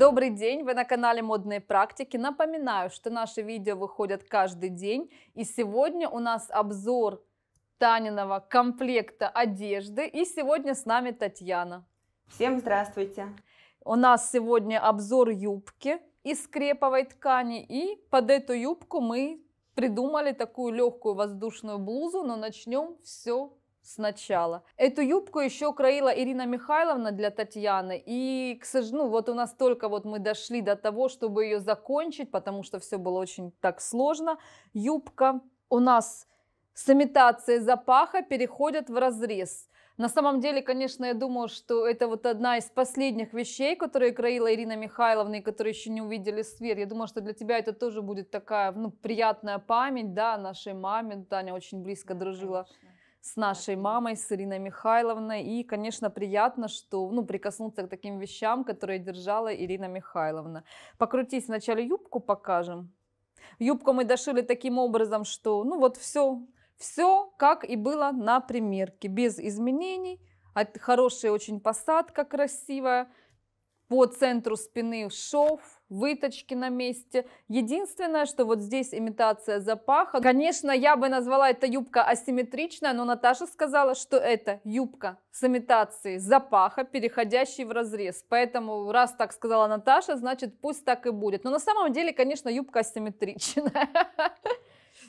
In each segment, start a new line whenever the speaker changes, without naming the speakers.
Добрый день, вы на канале Модные практики. Напоминаю, что наши видео выходят каждый день. И сегодня у нас обзор Таниного комплекта одежды. И сегодня с нами Татьяна. Всем здравствуйте. У нас сегодня обзор юбки из креповой ткани. И под эту юбку мы придумали такую легкую воздушную блузу, но начнем все сначала. Эту юбку еще краила Ирина Михайловна для Татьяны. И, к сожалению, ну, вот у нас только вот мы дошли до того, чтобы ее закончить, потому что все было очень так сложно. Юбка у нас с имитацией запаха переходит в разрез. На самом деле, конечно, я думаю, что это вот одна из последних вещей, которые краила Ирина Михайловна и которые еще не увидели свет. Я думаю, что для тебя это тоже будет такая ну, приятная память, да, нашей маме. Таня очень близко дружила. Конечно с нашей мамой, с Ириной Михайловной. И, конечно, приятно, что ну, прикоснуться к таким вещам, которые держала Ирина Михайловна. Покрутись вначале юбку покажем. Юбку мы дошили таким образом, что ну вот все, все как и было на примерке, без изменений. Хорошая очень посадка красивая. По центру спины шов, выточки на месте. Единственное, что вот здесь имитация запаха. Конечно, я бы назвала это юбка асимметричная, но Наташа сказала, что это юбка с имитацией запаха, переходящий в разрез. Поэтому, раз так сказала Наташа, значит, пусть так и будет. Но на самом деле, конечно, юбка асимметричная.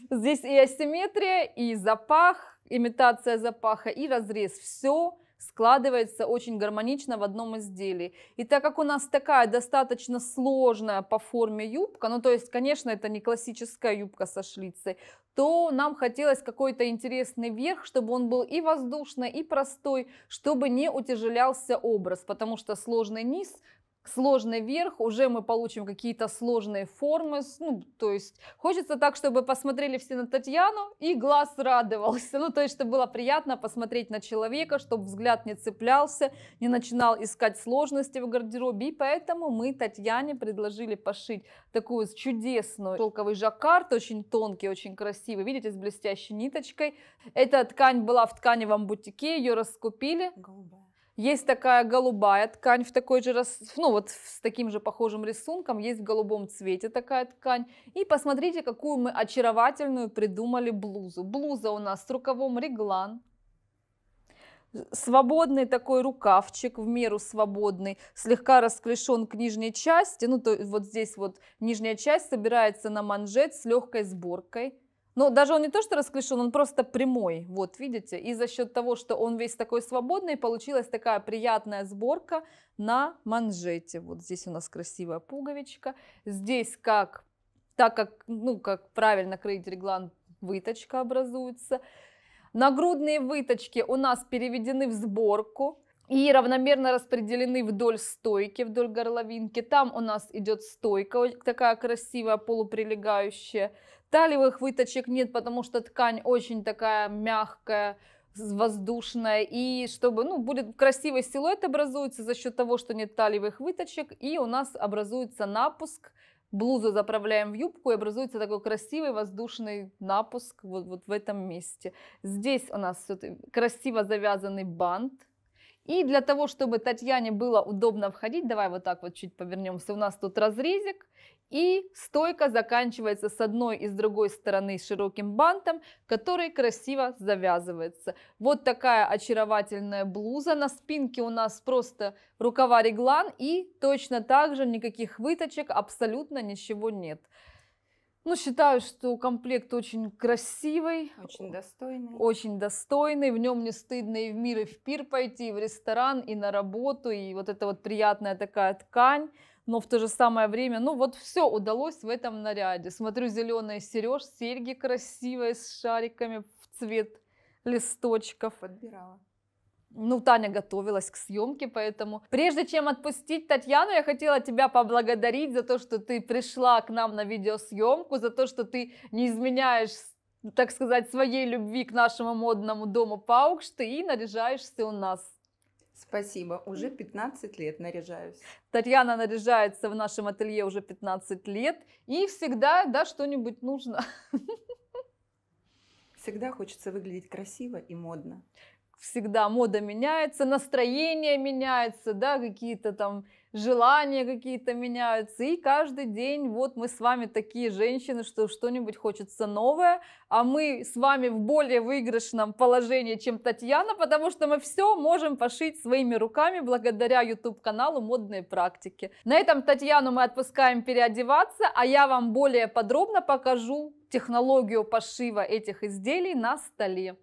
Здесь и асимметрия, и запах, имитация запаха, и разрез. Все складывается очень гармонично в одном изделии. И так как у нас такая достаточно сложная по форме юбка, ну то есть, конечно, это не классическая юбка со шлицей, то нам хотелось какой-то интересный верх, чтобы он был и воздушный, и простой, чтобы не утяжелялся образ, потому что сложный низ сложный верх, уже мы получим какие-то сложные формы. Ну, то есть хочется так, чтобы посмотрели все на Татьяну и глаз радовался. Ну, то есть, чтобы было приятно посмотреть на человека, чтобы взгляд не цеплялся, не начинал искать сложности в гардеробе. И поэтому мы Татьяне предложили пошить такую чудесную шелковый жаккард, очень тонкий, очень красивый, видите, с блестящей ниточкой. Эта ткань была в тканевом бутике, ее раскупили. Голубая. Есть такая голубая ткань в такой же, ну вот с таким же похожим рисунком, есть в голубом цвете такая ткань. И посмотрите, какую мы очаровательную придумали блузу. Блуза у нас с рукавом реглан, свободный такой рукавчик, в меру свободный, слегка расклешен к нижней части, ну то вот здесь вот нижняя часть собирается на манжет с легкой сборкой. Но даже он не то что расклешен, он просто прямой, вот видите. И за счет того, что он весь такой свободный, получилась такая приятная сборка на манжете. Вот здесь у нас красивая пуговичка. Здесь как, так как, ну, как правильно крыть реглан, выточка образуется. Нагрудные выточки у нас переведены в сборку и равномерно распределены вдоль стойки, вдоль горловинки. Там у нас идет стойка, такая красивая, полуприлегающая талевых выточек нет, потому что ткань очень такая мягкая, воздушная, и чтобы, ну, будет красивый силуэт образуется за счет того, что нет талевых выточек, и у нас образуется напуск, блузу заправляем в юбку, и образуется такой красивый воздушный напуск вот, вот в этом месте. Здесь у нас красиво завязанный бант, и для того, чтобы Татьяне было удобно входить, давай вот так вот чуть повернемся, у нас тут разрезик, и стойка заканчивается с одной и с другой стороны широким бантом, который красиво завязывается. Вот такая очаровательная блуза. На спинке у нас просто рукава реглан и точно так же никаких выточек, абсолютно ничего нет. Ну, считаю, что комплект очень красивый. Очень достойный. Очень достойный. В нем не стыдно и в мир, и в пир пойти, и в ресторан, и на работу. И вот эта вот приятная такая ткань. Но в то же самое время, ну вот все удалось в этом наряде. Смотрю, зеленые сереж, серьги красивые с шариками в цвет листочков. Подбирала. Ну, Таня готовилась к съемке, поэтому... Прежде чем отпустить Татьяну, я хотела тебя поблагодарить за то, что ты пришла к нам на видеосъемку, за то, что ты не изменяешь так сказать, своей любви к нашему модному дому Паукшты и наряжаешься у нас. Спасибо. Уже 15 лет наряжаюсь. Татьяна наряжается в нашем ателье уже 15 лет. И всегда, да, что-нибудь нужно. Всегда хочется выглядеть красиво и модно всегда мода меняется, настроение меняется, да, какие-то там желания какие-то меняются, и каждый день вот мы с вами такие женщины, что что-нибудь хочется новое, а мы с вами в более выигрышном положении, чем Татьяна, потому что мы все можем пошить своими руками благодаря YouTube-каналу «Модные практики». На этом Татьяну мы отпускаем переодеваться, а я вам более подробно покажу технологию пошива этих изделий на столе.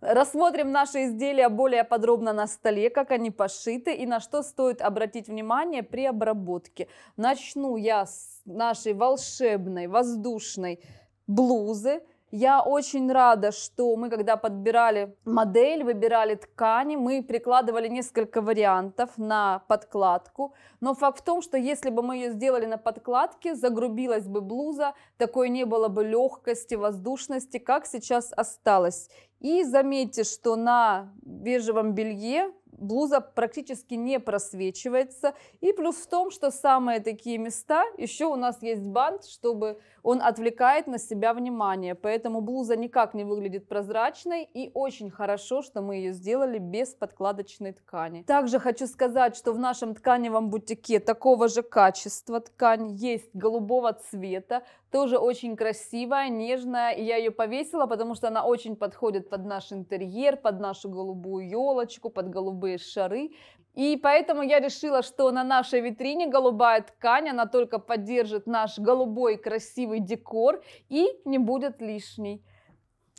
Рассмотрим наши изделия более подробно на столе, как они пошиты и на что стоит обратить внимание при обработке. Начну я с нашей волшебной воздушной блузы. Я очень рада, что мы, когда подбирали модель, выбирали ткани, мы прикладывали несколько вариантов на подкладку. Но факт в том, что если бы мы ее сделали на подкладке, загрубилась бы блуза, такой не было бы легкости, воздушности, как сейчас осталось. И заметьте, что на бежевом белье блуза практически не просвечивается. И плюс в том, что самые такие места, еще у нас есть бант, чтобы он отвлекает на себя внимание. Поэтому блуза никак не выглядит прозрачной и очень хорошо, что мы ее сделали без подкладочной ткани. Также хочу сказать, что в нашем тканевом бутике такого же качества ткань есть голубого цвета, тоже очень красивая, нежная. я ее повесила, потому что она очень подходит под наш интерьер, под нашу голубую елочку, под голубую голубые шары. И поэтому я решила, что на нашей витрине голубая ткань, она только поддержит наш голубой красивый декор и не будет лишней.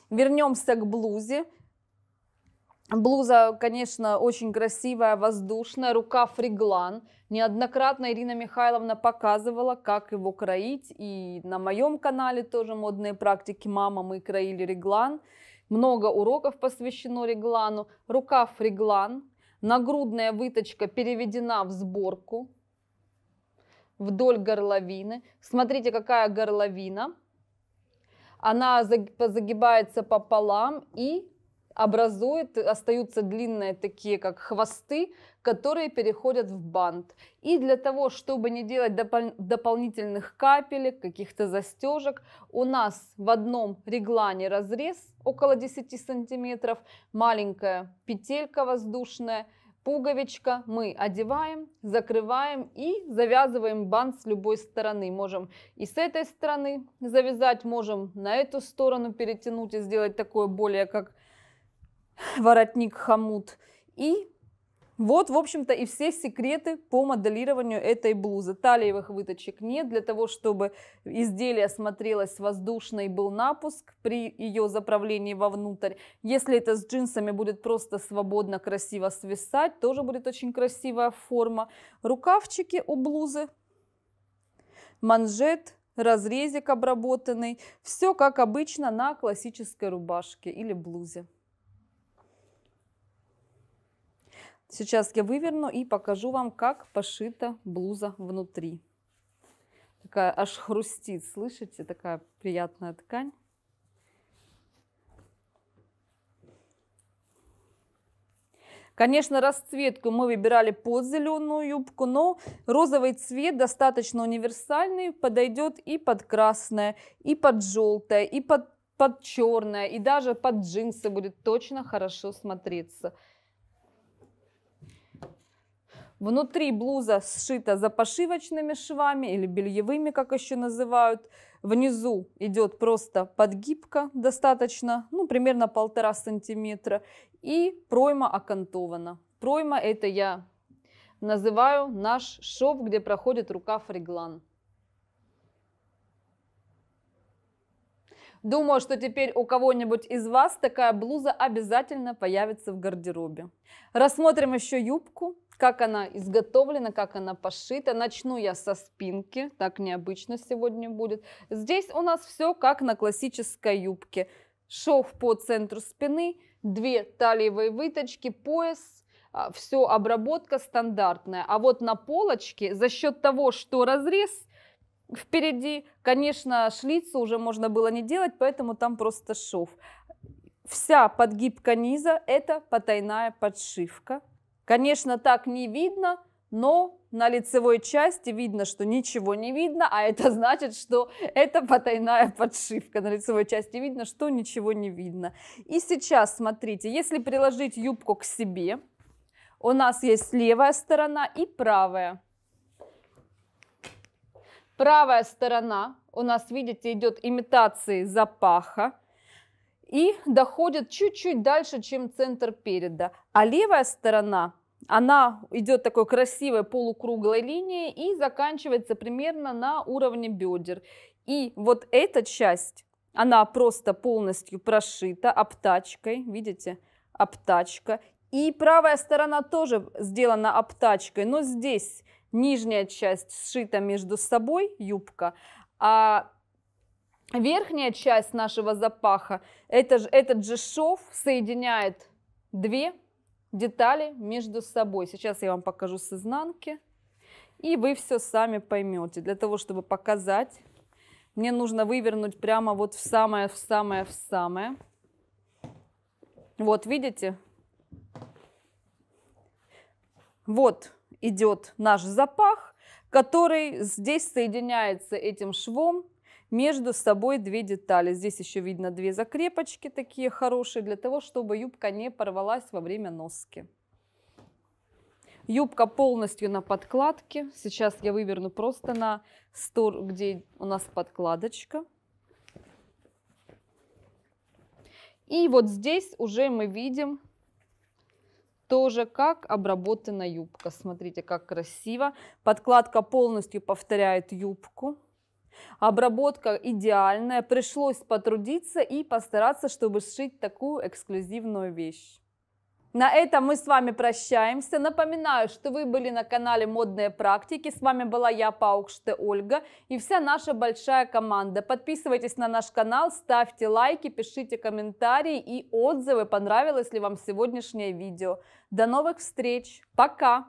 Вернемся к блузе. Блуза, конечно, очень красивая, воздушная, рукав реглан. Неоднократно Ирина Михайловна показывала, как его кроить. И на моем канале тоже модные практики «Мама, мы кроили реглан». Много уроков посвящено реглану. Рукав реглан, Нагрудная выточка переведена в сборку вдоль горловины. Смотрите, какая горловина. Она загибается пополам и образует, остаются длинные такие, как хвосты, которые переходят в бант. И для того, чтобы не делать допол- дополнительных капелек, каких-то застежек, у нас в одном реглане разрез около 10 сантиметров, маленькая петелька воздушная, пуговичка мы одеваем, закрываем и завязываем бант с любой стороны. Можем и с этой стороны завязать, можем на эту сторону перетянуть и сделать такое более как воротник, хамут И вот, в общем-то, и все секреты по моделированию этой блузы. Талиевых выточек нет. Для того, чтобы изделие смотрелось воздушно и был напуск при ее заправлении вовнутрь. Если это с джинсами будет просто свободно, красиво свисать, тоже будет очень красивая форма. Рукавчики у блузы, манжет, разрезик обработанный. Все как обычно на классической рубашке или блузе. Сейчас я выверну и покажу вам, как пошита блуза внутри. Такая аж хрустит, слышите? Такая приятная ткань. Конечно, расцветку мы выбирали под зеленую юбку, но розовый цвет достаточно универсальный, подойдет и под красное, и под желтое, и под, под черное, и даже под джинсы будет точно хорошо смотреться. Внутри блуза сшита запошивочными швами или бельевыми, как еще называют. Внизу идет просто подгибка достаточно, ну, примерно полтора сантиметра. И пройма окантована. Пройма это я называю наш шов, где проходит рукав реглан. Думаю, что теперь у кого-нибудь из вас такая блуза обязательно появится в гардеробе. Рассмотрим еще юбку как она изготовлена, как она пошита. Начну я со спинки, так необычно сегодня будет. Здесь у нас все как на классической юбке. Шов по центру спины, две талиевые выточки, пояс, а, все обработка стандартная. А вот на полочке за счет того, что разрез впереди, конечно, шлицу уже можно было не делать, поэтому там просто шов. Вся подгибка низа – это потайная подшивка. Конечно, так не видно, но на лицевой части видно, что ничего не видно, а это значит, что это потайная подшивка. На лицевой части видно, что ничего не видно. И сейчас, смотрите, если приложить юбку к себе, у нас есть левая сторона и правая. Правая сторона у нас, видите, идет имитацией запаха и доходит чуть-чуть дальше, чем центр переда. А левая сторона она идет такой красивой полукруглой линией и заканчивается примерно на уровне бедер. И вот эта часть, она просто полностью прошита обтачкой, видите, обтачка. И правая сторона тоже сделана обтачкой, но здесь нижняя часть сшита между собой, юбка, а верхняя часть нашего запаха, это этот же шов соединяет две детали между собой. Сейчас я вам покажу с изнанки, и вы все сами поймете. Для того, чтобы показать, мне нужно вывернуть прямо вот в самое, в самое, в самое. Вот, видите? Вот идет наш запах, который здесь соединяется этим швом между собой две детали. Здесь еще видно две закрепочки такие хорошие для того, чтобы юбка не порвалась во время носки. Юбка полностью на подкладке. Сейчас я выверну просто на стор, где у нас подкладочка. И вот здесь уже мы видим тоже как обработана юбка. Смотрите, как красиво. Подкладка полностью повторяет юбку. Обработка идеальная, пришлось потрудиться и постараться, чтобы сшить такую эксклюзивную вещь. На этом мы с вами прощаемся. Напоминаю, что вы были на канале Модные практики. С вами была я, Паукште Ольга и вся наша большая команда. Подписывайтесь на наш канал, ставьте лайки, пишите комментарии и отзывы, понравилось ли вам сегодняшнее видео. До новых встреч. Пока!